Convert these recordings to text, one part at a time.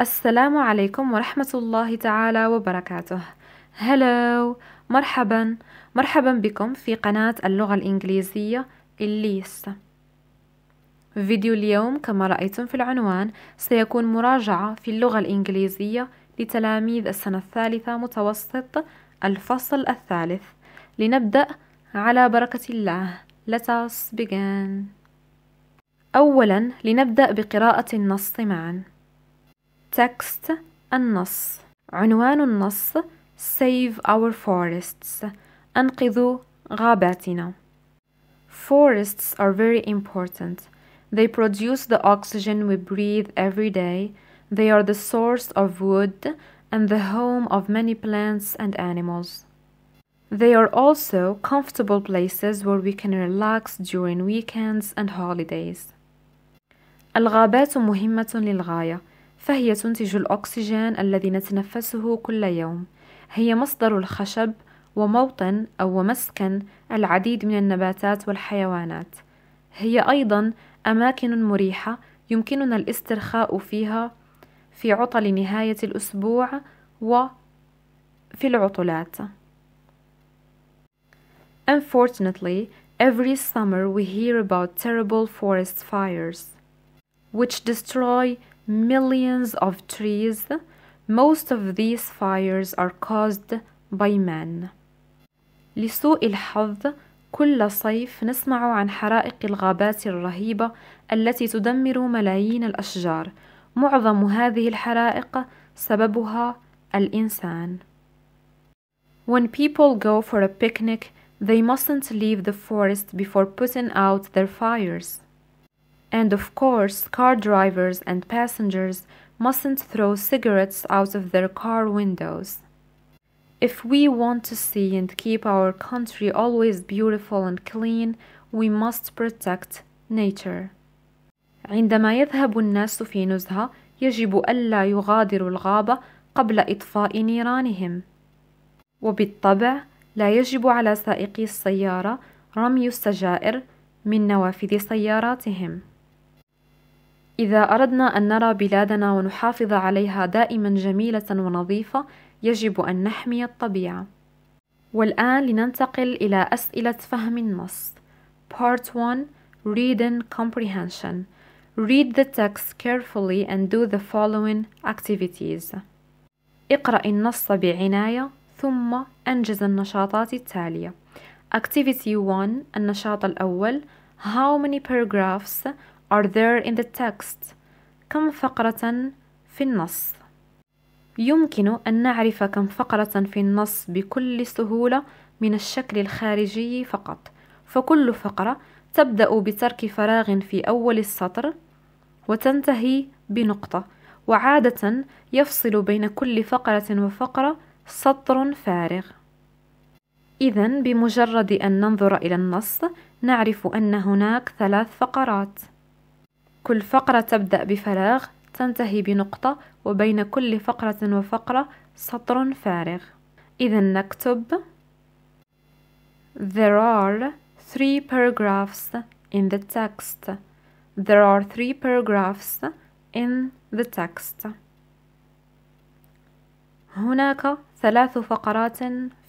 السلام عليكم ورحمة الله تعالى وبركاته هلو مرحبا مرحبا بكم في قناة اللغة الإنجليزية الليس فيديو اليوم كما رأيتم في العنوان سيكون مراجعة في اللغة الإنجليزية لتلاميذ السنة الثالثة متوسط الفصل الثالث لنبدأ على بركة الله Let us begin أولا لنبدأ بقراءة النص معاً تكست النص عنوان النص Save our forests أنقذوا غاباتنا Forests are very important. They produce the oxygen we breathe every day. They are the source of wood and the home of many plants and animals. They are also comfortable places where we can relax during weekends and holidays. الغابات مهمة للغاية. فهي تنتج الأكسجين الذي نتنفسه كل يوم هي مصدر الخشب وموطن أو ومسكن العديد من النباتات والحيوانات هي أيضا أماكن مريحة يمكننا الاسترخاء فيها في عطل نهاية الأسبوع وفي العطلات Unfortunately, every summer we hear about terrible forest fires which destroy millions of trees. Most of these fires are caused by man. لسوء الحظ كل صيف نسمع عن حرائق الغابات الرهيبة التي تدمر ملايين الأشجار. معظم هذه الحرائق سببها الإنسان. When people go for a picnic, they mustn't leave the forest before putting out their fires. And of course, car drivers and passengers mustn't throw cigarettes out of their car windows. If we want to see and keep our country always beautiful and clean, we must protect nature. عندما يذهب الناس في نزهة يجب ألا يغادروا الغابة قبل إطفاء نيرانهم وبالطبع لا يجب على سائقي السيارة رمي السجائر من نوافذ سياراتهم إذا أردنا أن نرى بلادنا ونحافظ عليها دائما جميلة ونظيفة يجب أن نحمي الطبيعة والآن لننتقل إلى أسئلة فهم النص Part 1 Read and Comprehension Read the text carefully and do the following activities اقرأ النص بعناية ثم أنجز النشاطات التالية Activity 1 النشاط الأول How many paragraphs are there in the text كم فقرة في النص يمكن أن نعرف كم فقرة في النص بكل سهولة من الشكل الخارجي فقط فكل فقرة تبدأ بترك فراغ في أول السطر وتنتهي بنقطة وعادة يفصل بين كل فقرة وفقرة سطر فارغ إذا بمجرد أن ننظر إلى النص نعرف أن هناك ثلاث فقرات كل فقرة تبدأ بفراغ تنتهي بنقطة وبين كل فقرة وفقرة سطر فارغ إذا نكتب There are three paragraphs in the text There are three paragraphs in the text هناك ثلاث فقرات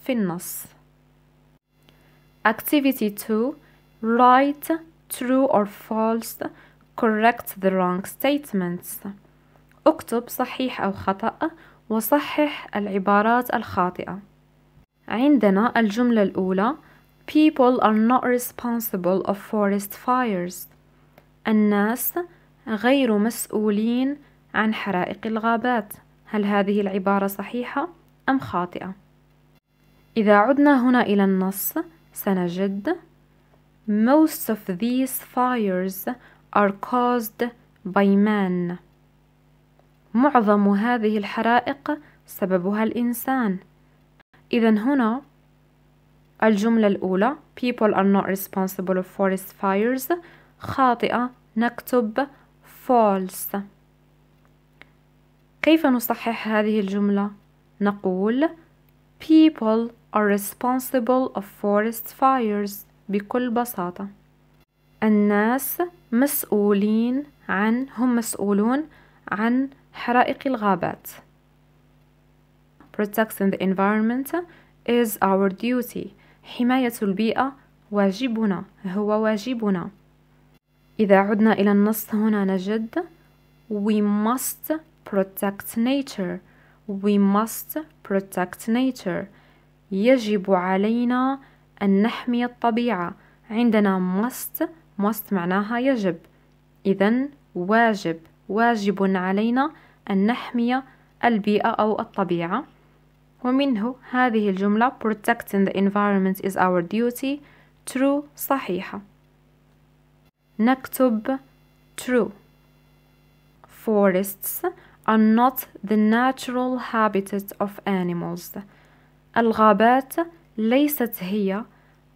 في النص Activity 2 Write true or false correct the wrong statements اكتب صحيح أو خطأ وصحح العبارات الخاطئة عندنا الجملة الأولى People are not responsible of forest fires الناس غير مسؤولين عن حرائق الغابات هل هذه العبارة صحيحة أم خاطئة؟ إذا عدنا هنا إلى النص سنجد Most of these fires are caused by man معظم هذه الحرائق سببها الإنسان إذا هنا الجملة الأولى people are not responsible for forest fires خاطئة نكتب false كيف نصحح هذه الجملة؟ نقول people are responsible of forest fires بكل بساطة الناس مسؤولين عن هم مسؤولون عن حرائق الغابات protecting the environment is our duty حماية البيئة واجبنا هو واجبنا إذا عدنا إلى النص هنا نجد we must protect nature we must protect nature يجب علينا أن نحمي الطبيعة عندنا must must معناها يجب إذا واجب واجب علينا أن نحمي البيئة أو الطبيعة ومنه هذه الجملة protecting the environment is our duty true صحيحة نكتب true forests are not the natural habitat of animals الغابات ليست هي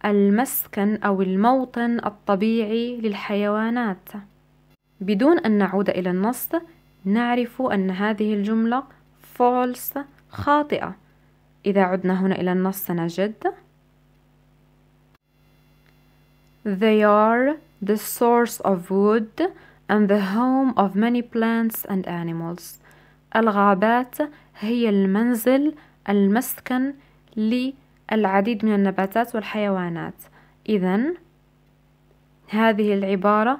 المسكن أو الموطن الطبيعي للحيوانات بدون أن نعود إلى النص نعرف أن هذه الجملة false خاطئة إذا عدنا هنا إلى النص سنجد They are the source of wood and the home of many plants and animals. الغابات هي المنزل المسكن لحيوانات. العديد من النباتات والحيوانات إذا هذه العبارة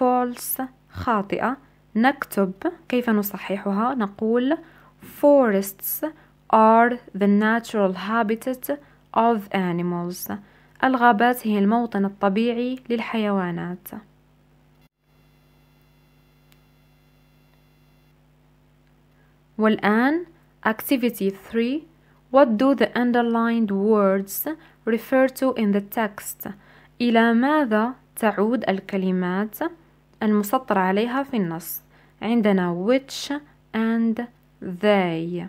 false خاطئة نكتب كيف نصححها نقول forests are the natural habitat of animals الغابات هي الموطن الطبيعي للحيوانات والآن activity 3 What do the underlined words refer to in the text? إلى ماذا تعود الكلمات المسطر عليها في النص؟ عندنا which and they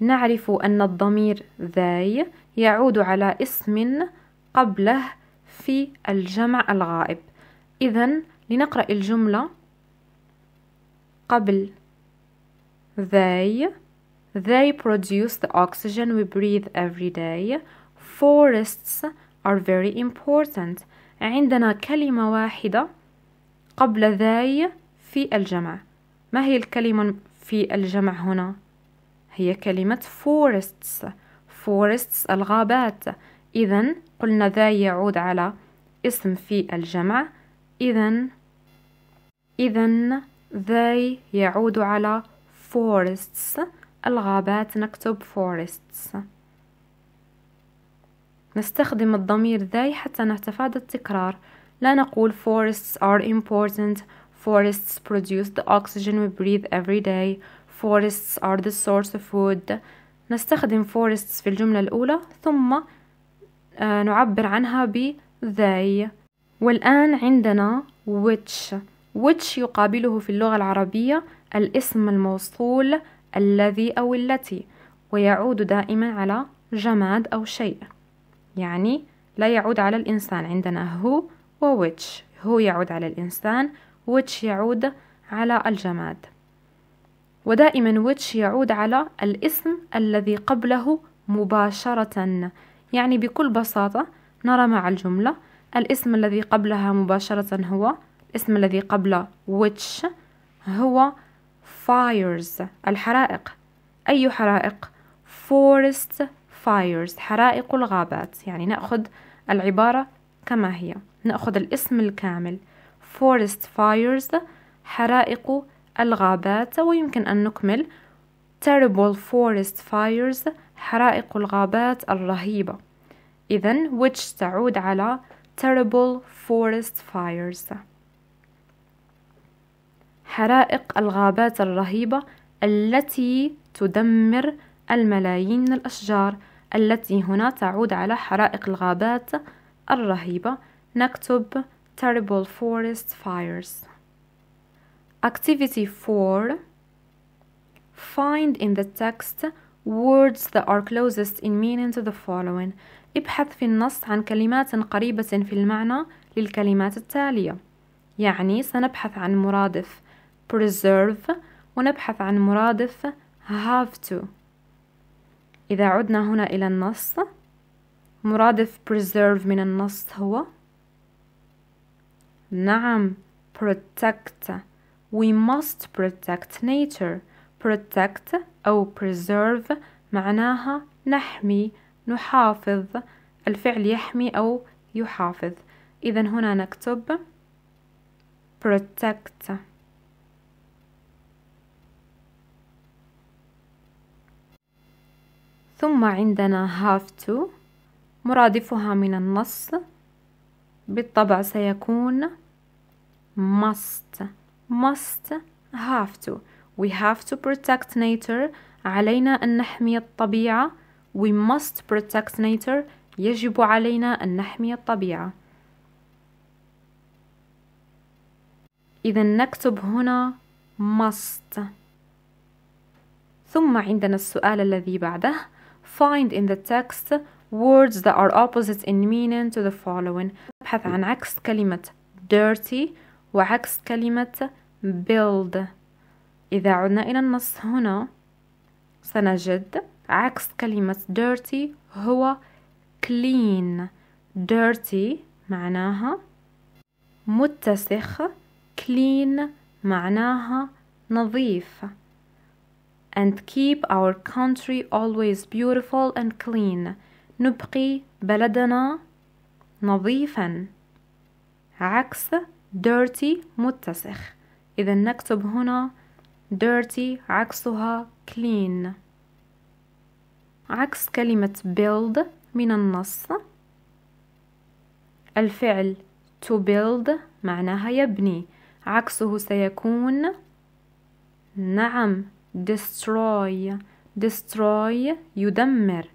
نعرف أن الضمير they يعود على اسم قبله في الجمع الغائب إذا لنقرأ الجملة قبل they They produce the oxygen we breathe every day. Forests are very important. عندنا كلمة واحدة قبل they في الجمع ما هي الكلمة في الجمع هنا؟ هي كلمة forests forests الغابات إذا قلنا they يعود على اسم في الجمع إذا إذا they يعود على forests الغابات نكتب forests نستخدم الضمير ذاي حتى نتفادى التكرار لا نقول forests are important forests produce the oxygen we breathe every day forests are the source of food نستخدم forests في الجملة الأولى ثم آه، نعبر عنها ب they والآن عندنا which which يقابله في اللغة العربية الاسم الموصول الذي أو التي ويعود دائما على جماد أو شيء يعني لا يعود على الإنسان عندنا هو و which هو يعود على الإنسان which يعود على الجماد ودائما which يعود على الاسم الذي قبله مباشرة يعني بكل بساطة نرى مع الجملة الاسم الذي قبلها مباشرة هو الاسم الذي قبل which هو fires الحرائق أي حرائق forest fires حرائق الغابات يعني نأخذ العبارة كما هي نأخذ الاسم الكامل forest fires حرائق الغابات ويمكن أن نكمل terrible forest fires حرائق الغابات الرهيبة إذا which تعود على terrible forest fires حرائق الغابات الرهيبة التي تدمر الملايين من الأشجار التي هنا تعود على حرائق الغابات الرهيبة نكتب terrible forest fires Activity 4 Find in the text words that are closest in meaning to the following ابحث في النص عن كلمات قريبة في المعنى للكلمات التالية يعني سنبحث عن مرادف preserve ونبحث عن مرادف have to إذا عدنا هنا إلى النص مرادف preserve من النص هو نعم protect we must protect nature protect أو preserve معناها نحمي نحافظ الفعل يحمي أو يحافظ إذا هنا نكتب protect ثم عندنا have to مرادفها من النص بالطبع سيكون must must have to we have to protect nature علينا أن نحمي الطبيعة we must protect nature يجب علينا أن نحمي الطبيعة إذا نكتب هنا must ثم عندنا السؤال الذي بعده find in the text words that are opposite in meaning to the following أبحث عن عكس كلمة dirty وعكس كلمة build إذا عدنا إلى النص هنا سنجد عكس كلمة dirty هو clean dirty معناها متسخ clean معناها نظيف and keep our country always beautiful and clean نبقي بلدنا نظيفا عكس dirty متسخ إذا نكتب هنا dirty عكسها clean عكس كلمة build من النص الفعل to build معناها يبني عكسه سيكون نعم destroy destroy يدمر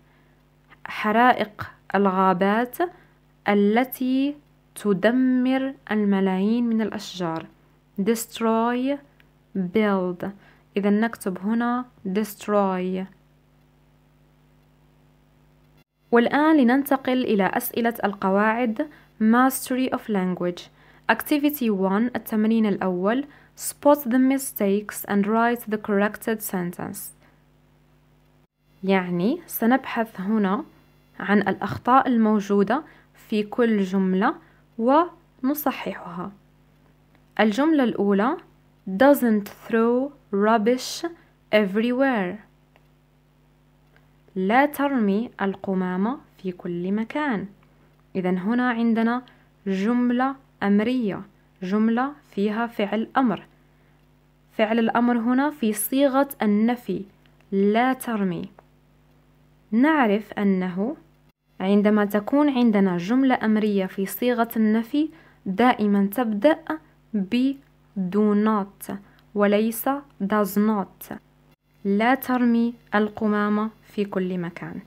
حرائق الغابات التي تدمر الملايين من الأشجار destroy build إذا نكتب هنا destroy والآن لننتقل إلى أسئلة القواعد Mastery of Language Activity 1 التمرين الأول spot the mistakes and write the corrected sentence يعني سنبحث هنا عن الأخطاء الموجودة في كل جملة ونصححها الجملة الأولى doesn't throw rubbish everywhere لا ترمي القمامة في كل مكان إذا هنا عندنا جملة أمرية جملة فيها فعل أمر فعل الأمر هنا في صيغة النفي لا ترمي نعرف أنه عندما تكون عندنا جملة أمرية في صيغة النفي دائما تبدأ ب do not وليس does not لا ترمي القمامة في كل مكان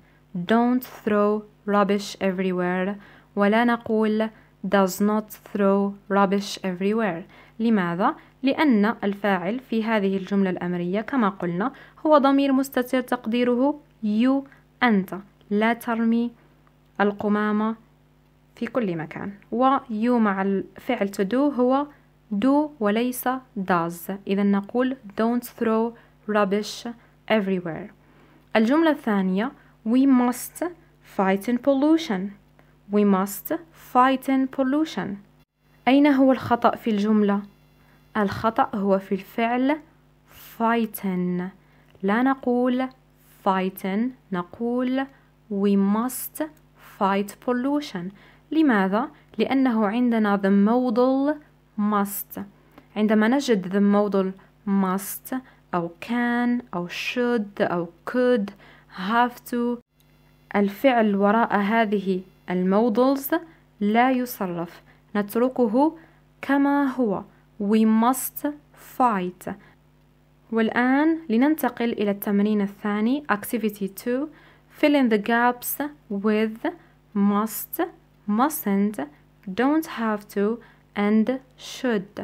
don't throw rubbish everywhere ولا نقول does not throw rubbish everywhere لماذا؟ لأن الفاعل في هذه الجملة الأمرية كما قلنا هو ضمير مستتر تقديره you أنت لا ترمي القمامة في كل مكان و you مع الفعل to do هو do وليس does إذا نقول don't throw rubbish everywhere الجملة الثانية we must fight in pollution we must fighting pollution أين هو الخطأ في الجملة؟ الخطأ هو في الفعل fighting لا نقول fighting نقول we must fight pollution لماذا؟ لأنه عندنا the modal must عندما نجد the modal must أو can أو should أو could have to الفعل وراء هذه المودلز لا يصرف نتركه كما هو we must fight والآن لننتقل إلى التمرين الثاني activity 2 fill in the gaps with must mustn't don't have to and should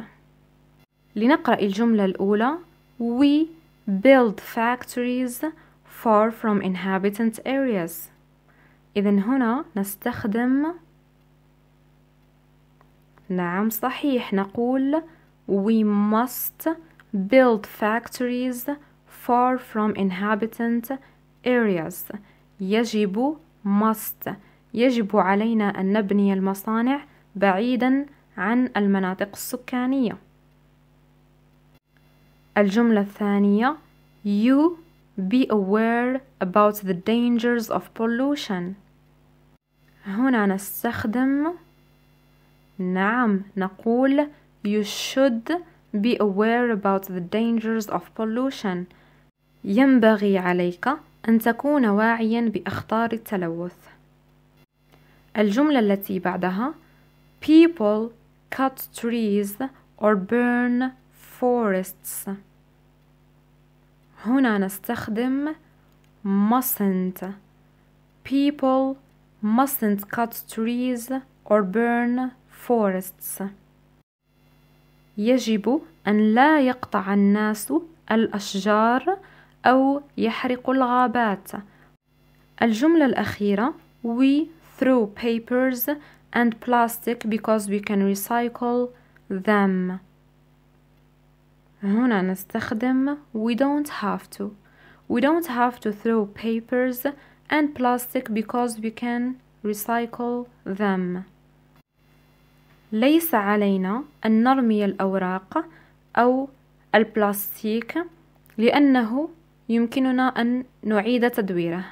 لنقرأ الجملة الأولى We build factories far from inhabitant areas إذا هنا نستخدم نعم صحيح نقول we must build factories far from inhabitant areas يجب must يجب علينا أن نبني المصانع بعيدا عن المناطق السكانية الجملة الثانية You be aware about the dangers of pollution هنا نستخدم نعم نقول You should be aware about the dangers of pollution ينبغي عليك أن تكون واعيا بأخطار التلوث الجملة التي بعدها People cut trees or burn forests هنا نستخدم mustn't people mustn't cut trees or burn forests يجب أن لا يقطع الناس الأشجار أو يحرقوا الغابات الجملة الأخيرة We throw papers and plastic because we can recycle them هنا نستخدم we don't have to we don't have to throw papers and plastic because we can recycle them ليس علينا أن نرمي الأوراق أو البلاستيك لأنه يمكننا أن نعيد تدويره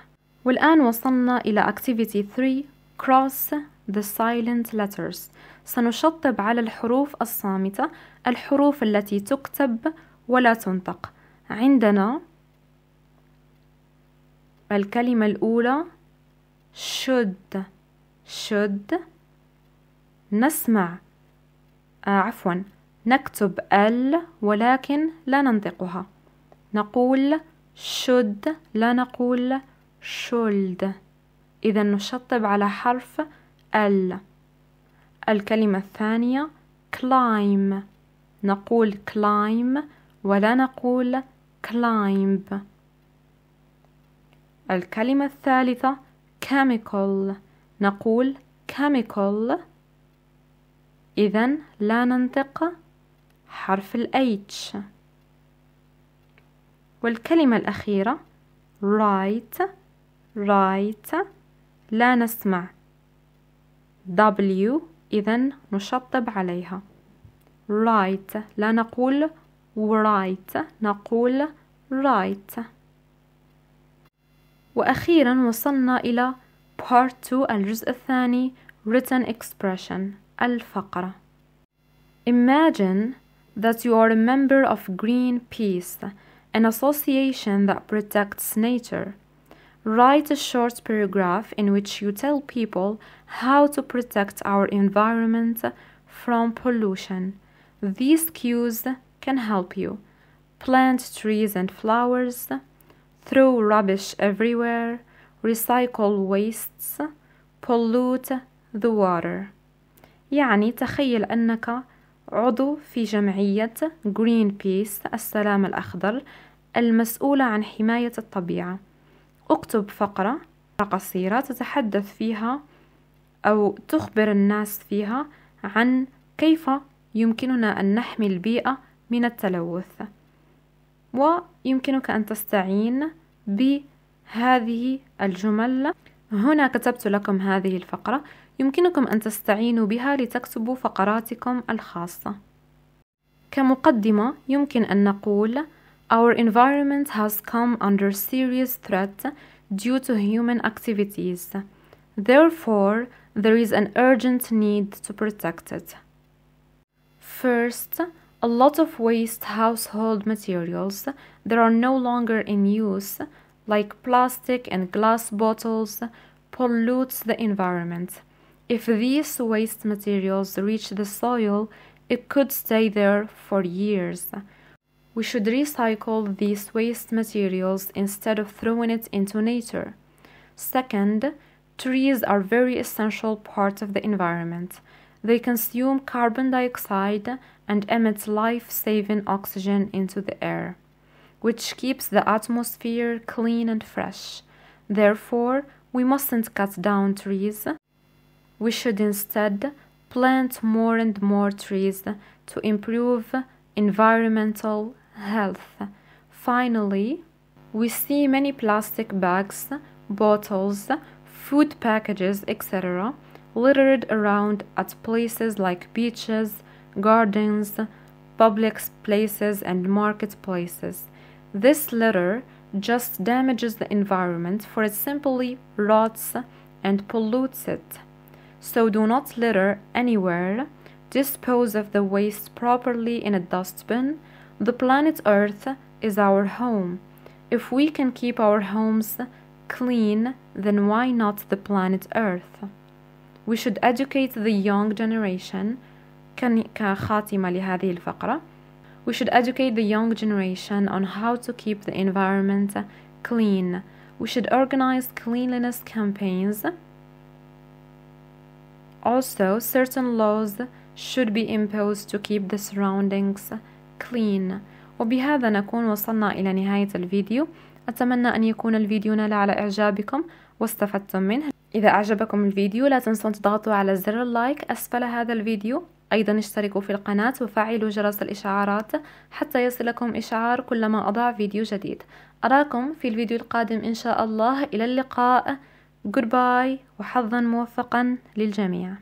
والآن وصلنا إلى Activity 3 Cross the silent letters سنشطب على الحروف الصامتة الحروف التي تكتب ولا تنطق عندنا الكلمة الأولى should should نسمع آه عفوا نكتب ال ولكن لا ننطقها نقول should لا نقول should إذا نشطب على حرف ال الكلمة الثانية climb نقول climb ولا نقول climb الكلمة الثالثة chemical نقول chemical إذا لا ننطق حرف ال H والكلمة الأخيرة right right لا نسمع W إذا نشطب عليها right لا نقول right نقول right وأخيرا وصلنا إلى part 2 الجزء الثاني written expression الفقرة Imagine that you are a member of Greenpeace, an association that protects nature. Write a short paragraph in which you tell people how to protect our environment from pollution. These cues can help you. Plant trees and flowers, throw rubbish everywhere, recycle wastes, pollute the water. يعني تخيل أنك عضو في جمعية جرين بيس السلام الأخضر المسؤولة عن حماية الطبيعة اكتب فقرة قصيرة تتحدث فيها أو تخبر الناس فيها عن كيف يمكننا أن نحمي البيئة من التلوث ويمكنك أن تستعين بهذه الجمل هنا كتبت لكم هذه الفقرة يمكنكم أن تستعينوا بها لتكتبوا فقراتكم الخاصة. كمقدمة يمكن أن نقول Our environment has come under serious threat due to human activities. Therefore, there is an urgent need to protect it. First, a lot of waste household materials that are no longer in use, like plastic and glass bottles, pollutes the environment. If these waste materials reach the soil, it could stay there for years. We should recycle these waste materials instead of throwing it into nature. Second, trees are very essential part of the environment. They consume carbon dioxide and emit life-saving oxygen into the air, which keeps the atmosphere clean and fresh. Therefore, we mustn't cut down trees, we should instead plant more and more trees to improve environmental health. Finally, we see many plastic bags, bottles, food packages, etc., littered around at places like beaches, gardens, public places, and marketplaces. This litter just damages the environment for it simply rots and pollutes it so do not litter anywhere. Dispose of the waste properly in a dustbin. The planet Earth is our home. If we can keep our homes clean, then why not the planet Earth? We should educate the young generation We should educate the young generation on how to keep the environment clean. We should organize cleanliness campaigns Also, certain laws should be imposed to keep the surroundings clean. وبهذا نكون وصلنا إلى نهاية الفيديو أتمنى أن يكون الفيديو نال على إعجابكم واستفدتم منه إذا أعجبكم الفيديو لا تنسوا أن تضغطوا على زر اللايك أسفل هذا الفيديو أيضا اشتركوا في القناة وفعلوا جرس الإشعارات حتى يصلكم إشعار كلما أضع فيديو جديد أراكم في الفيديو القادم إن شاء الله إلى اللقاء جود باي وحظا موفقا للجميع